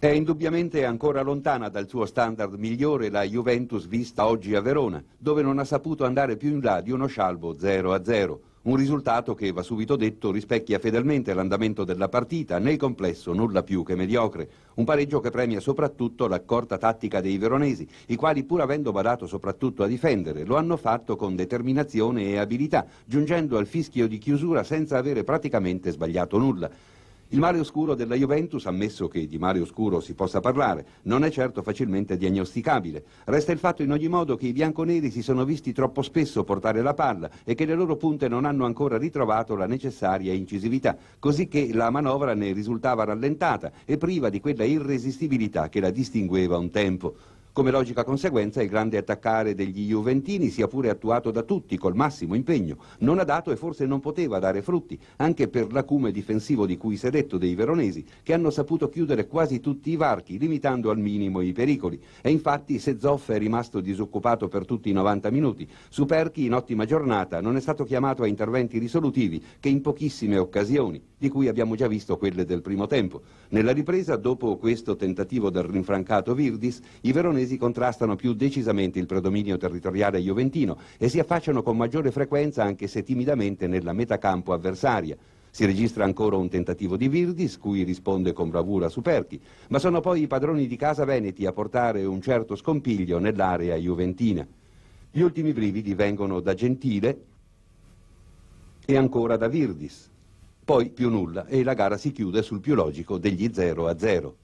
È indubbiamente ancora lontana dal suo standard migliore la Juventus vista oggi a Verona, dove non ha saputo andare più in là di uno scialbo 0-0. Un risultato che, va subito detto, rispecchia fedelmente l'andamento della partita, nel complesso nulla più che mediocre. Un pareggio che premia soprattutto l'accorta tattica dei veronesi, i quali pur avendo badato soprattutto a difendere, lo hanno fatto con determinazione e abilità, giungendo al fischio di chiusura senza avere praticamente sbagliato nulla. Il mare oscuro della Juventus, ammesso che di mare oscuro si possa parlare, non è certo facilmente diagnosticabile. Resta il fatto in ogni modo che i bianconeri si sono visti troppo spesso portare la palla e che le loro punte non hanno ancora ritrovato la necessaria incisività, così che la manovra ne risultava rallentata e priva di quella irresistibilità che la distingueva un tempo. Come logica conseguenza il grande attaccare degli Juventini, sia pure attuato da tutti col massimo impegno, non ha dato e forse non poteva dare frutti, anche per l'acume difensivo di cui si è detto dei veronesi, che hanno saputo chiudere quasi tutti i varchi, limitando al minimo i pericoli. E infatti se Zoff è rimasto disoccupato per tutti i 90 minuti, Superchi in ottima giornata non è stato chiamato a interventi risolutivi che in pochissime occasioni, di cui abbiamo già visto quelle del primo tempo. Nella ripresa, dopo questo tentativo del rinfrancato Virdis, i veronesi paesi contrastano più decisamente il predominio territoriale juventino e si affacciano con maggiore frequenza anche se timidamente nella metacampo avversaria. Si registra ancora un tentativo di Virdis, cui risponde con bravura Superchi, ma sono poi i padroni di casa veneti a portare un certo scompiglio nell'area juventina. Gli ultimi brividi vengono da Gentile e ancora da Virdis. Poi più nulla e la gara si chiude sul più logico degli 0 a 0.